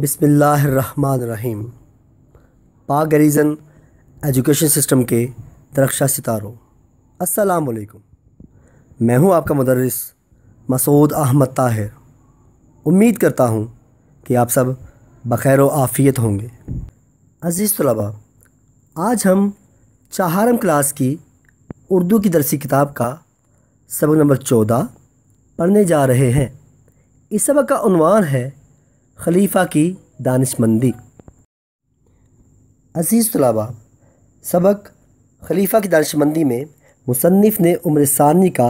बिसमीम पाक reason education system के दरख्शा सितारों वालेकुम मैं हूं आपका मदरस मसूद अहमद ताहिर उम्मीद करता हूं कि आप सब बखैर आफ़ियत होंगे अज़ीज़ तलबा आज हम चाहारम क्लास की उर्दू की दरसी किताब का सबक नंबर चौदह पढ़ने जा रहे हैं इस सबक का अनवान है खलीफा की दानशमंदी अज़ीज़ तलाबा सबक खलीफा की दानशमंदी में मुसनफ़ ने उम्र सानी का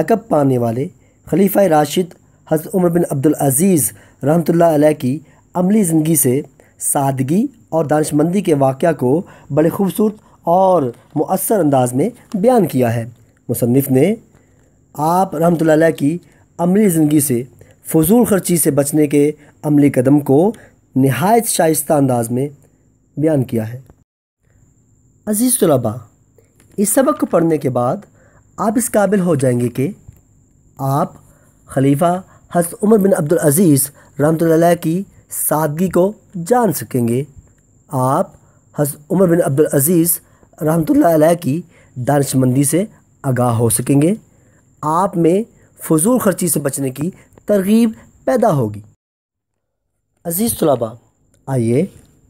लकब पाने वाले खलीफा राशिद हज़रत उमर बिन अब्दुलज़ीज़ रहमतुल्लाह की अमली ज़िंदगी से सादगी और दानशमंदी के वाक़ को बड़े खूबसूरत और मौसर अंदाज में बयान किया है मुसनफ़ ने आप रहमतुल्लाह की अमली ज़िंदगी से फजूल खर्ची से बचने के अमली कदम को नहायत शाइस्त अंदाज में बयान किया है अज़ीज़ तलबा इस सबक को पढ़ने के बाद आप इस काबिल हो जाएंगे कि आप खलीफा हज उमर बिन अब्दुल अज़ीज़ रहमत की सादगी को जान सकेंगे आप हज उमर बिन अब्दुल अज़ीज़ रहमत की दानशमंदी से आगाह हो सकेंगे आप में फजूल खर्ची से बचने की तरगीब पैदा होगी अज़ीज़ तलाबा आइए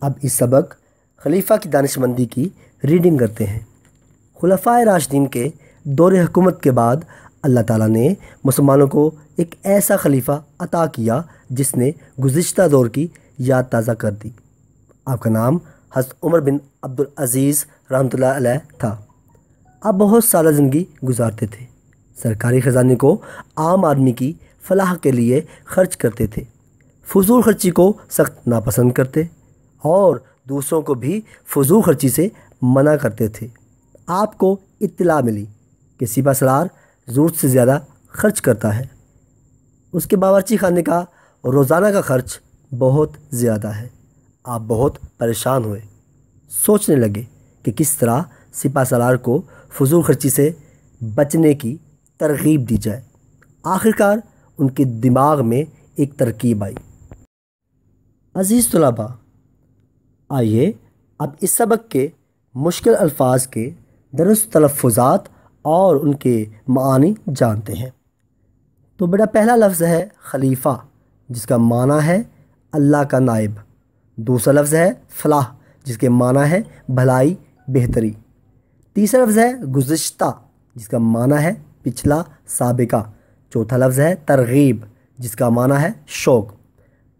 अब इस सबक खलीफा की दानशमंदी की रीडिंग करते हैं खलफ़ा राशदीन के दौर हकूमत के बाद अल्लाह ताला ने मुसलमानों को एक ऐसा खलीफा अता किया जिसने गुज्त दौर की याद ताज़ा कर दी आपका नाम हज उमर बिन अब्दुल अज़ीज़ रहमत था आप बहुत सारा ज़िंदगी गुजारते थे सरकारी ख़जाने को आम आदमी की फलाह के लिए खर्च करते थे फजूल खर्ची को सख्त नापसंद करते और दूसरों को भी फजूल खर्ची से मना करते थे आपको इतला मिली कि सिपा सरार ज़रूरत से ज़्यादा खर्च करता है उसके बावरची खाने का रोज़ाना का खर्च बहुत ज़्यादा है आप बहुत परेशान हुए सोचने लगे कि किस तरह सिपा सलार को फजूल खर्ची से बचने की तरगीब दी जाए आखिरकार उनके दिमाग में एक तरकीब आई अज़ीज़ तलबा आइए अब इस सबक के मुश्किल अल्फाज के दरुस्त तलफ़ात और उनके मानी जानते हैं तो बड़ा पहला लफ्ज़ है खलीफ़ा जिसका माना है अल्लाह का नायब दूसरा लफ्ज़ है फलाह जिसके माना है भलाई बेहतरी तीसरा लफ्ज़ है गुज्त जिसका माना है पिछला सबका चौथा लफ्ज़ है तरगीब जिसका माना है शौक़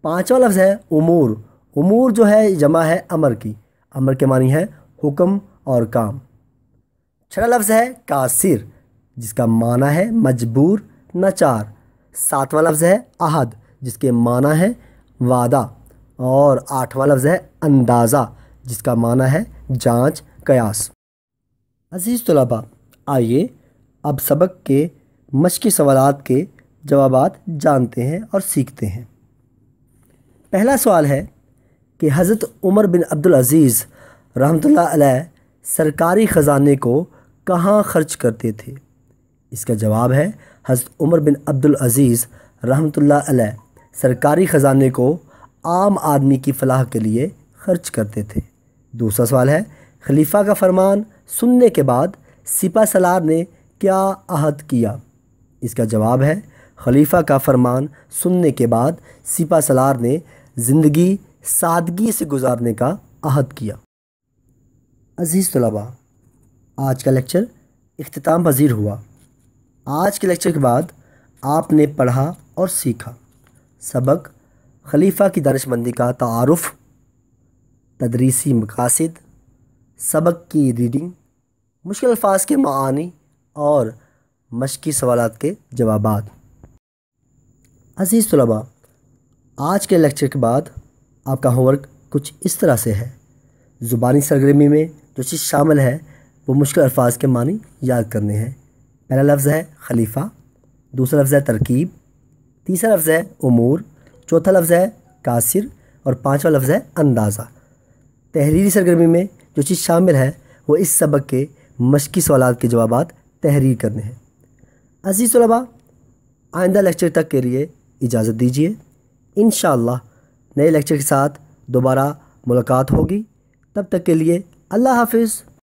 पाँचवा लफ्ज़ है उमूर उमूर जो है जमा है अमर की अमर के मानी है हुक्म और काम छठा लफ्ज़ है कासिर जिसका माना है मजबूर नचार सातवा लफ्ज़ है अहद जिसके माना है वादा और आठवा लफ्ज़ है अंदाज़ा जिसका माना है जांच कयास अजीज़ तलबा आइए अब सबक के मश्क़ी सवाल के जवाब जानते हैं और सीखते हैं पहला सवाल है कि हज़रत उमर बिन अब्दुल अज़ीज़ रहमत सरकारी ख़जाने को कहाँ खर्च करते थे इसका जवाब है हज़रत उमर बिन अब्दुल अज़ीज़ रहमत सरकारी ख़जाने को आम आदमी की फलाह के लिए खर्च करते थे दूसरा सवाल है खलीफा का फरमान सुनने के बाद सिपा सलार ने क्या अहद किया इसका जवाब है खलीफा का फरमान सुनने के बाद सिपा सलार ने ज़िंदगी सादगी से गुजारने का अहद किया अज़ीज़ तलबा आज का लेक्चर अख्ताम पजीर हुआ आज के लेक्चर के बाद आपने पढ़ा और सीखा सबक खलीफा की दानशमंदी का तारफ़ तदरीसी मकासद सबक की रीडिंग मुश्किल अल्फाज के मानी और मशक़ी सवाल के जवाब अज़ीज़ तलबा आज के लेक्चर के बाद आपका होमवर्क कुछ इस तरह से है ज़ुबानी सरगर्मी में जो चीज़ शामिल है वो मुश्किल अल्फाज के मानी याद करने हैं पहला लफ्ज़ है खलीफा दूसरा लफ्ज़ है तरकीब तीसरा लफ्ज़ है उमूर चौथा लफ्ज़ है कासिर और पांचवा लफ्ज़ है अंदाज़ा तहरीरी सरगर्मी में जो चीज़ शामिल है वो इस सबक के मशक़ी सवाल के जवाब तहरीर करने हैं अजीज़ तलबा आइंदा लेक्चर तक के लिए इजाज़त दीजिए इन नए लेक्चर के साथ दोबारा मुलाकात होगी तब तक के लिए अल्लाह हाफिज़